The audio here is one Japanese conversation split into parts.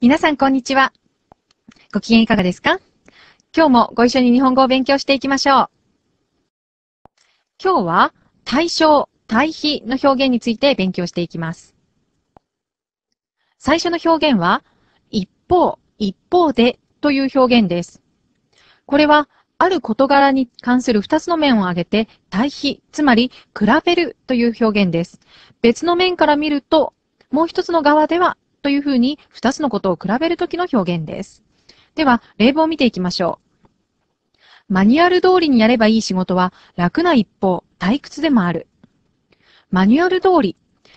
皆さん、こんにちは。ご機嫌いかがですか今日もご一緒に日本語を勉強していきましょう。今日は対象、対比の表現について勉強していきます。最初の表現は、一方、一方でという表現です。これは、ある事柄に関する2つの面を挙げて、対比、つまり比べるという表現です。別の面から見ると、もう一つの側ではというふうに2つのことを比べるときの表現です。では、例文を見ていきましょう。マニュアル通りにやればいい仕事は楽な一方、退屈でもある。マニュアル通り。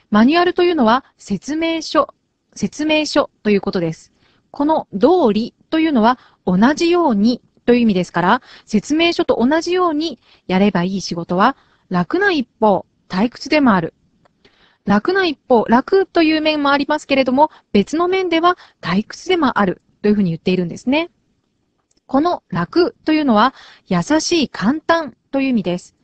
マニュアルというのは説明書、説明書ということです。この通りというのは同じようにという意味ですから、説明書と同じようにやればいい仕事は楽な一方、退屈でもある楽な一方、楽という面もありますけれども、別の面では退屈でもあるというふうに言っているんですね。この楽というのは、優しい、簡単という意味です。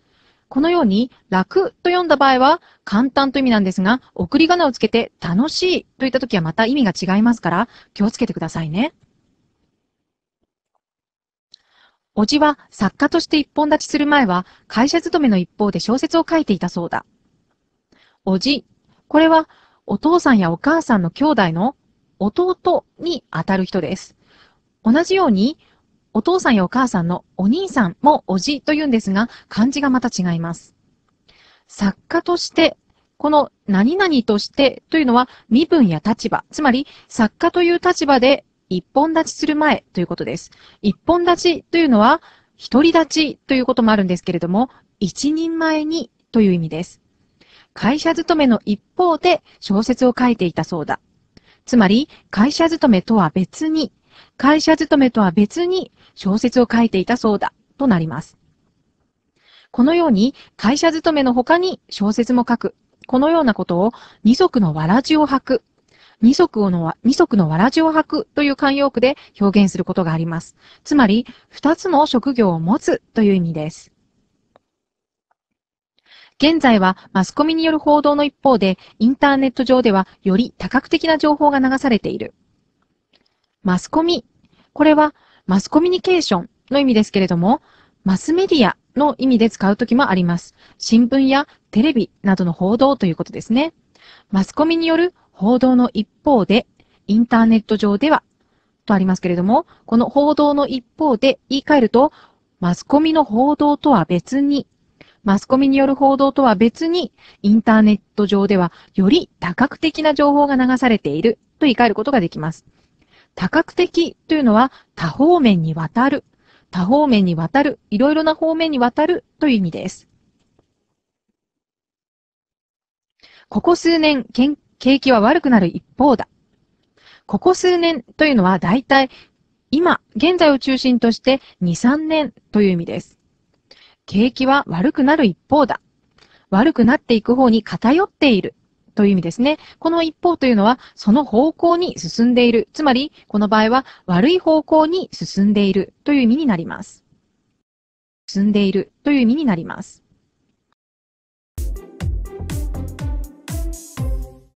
このように、楽と読んだ場合は、簡単という意味なんですが、送り仮名をつけて、楽しいといった時はまた意味が違いますから、気をつけてくださいね。おじは作家として一本立ちする前は、会社勤めの一方で小説を書いていたそうだ。おじこれはお父さんやお母さんの兄弟の弟にあたる人です。同じように、お父さんやお母さんのお兄さんもおじと言うんですが、漢字がまた違います。作家として、この何々としてというのは身分や立場、つまり作家という立場で一本立ちする前ということです。一本立ちというのは、独り立ちということもあるんですけれども、一人前にという意味です。会社勤めの一方で小説を書いていたそうだ。つまり、会社勤めとは別に、会社勤めとは別に小説を書いていたそうだとなります。このように会社勤めの他に小説も書く。このようなことを二足のわらじを履く。二足の二足のわらじを履くという慣用句で表現することがあります。つまり、二つの職業を持つという意味です。現在はマスコミによる報道の一方で、インターネット上ではより多角的な情報が流されている。マスコミ。これはマスコミュニケーションの意味ですけれども、マスメディアの意味で使うときもあります。新聞やテレビなどの報道ということですね。マスコミによる報道の一方で、インターネット上ではとありますけれども、この報道の一方で言い換えると、マスコミの報道とは別にマスコミによる報道とは別に、インターネット上ではより多角的な情報が流されていると言い換えることができます。多角的というのは多方面にわたる、多方面にわたる、いろいろな方面にわたるという意味です。ここ数年、景気は悪くなる一方だ。ここ数年というのは大体今、現在を中心として2、3年という意味です。景気は悪くなる一方だ。悪くなっていく方に偏っている。という意味ですね。この一方というのは、その方向に進んでいる。つまり、この場合は、悪い方向に進んでいるという意味になります。進んでいるという意味になります。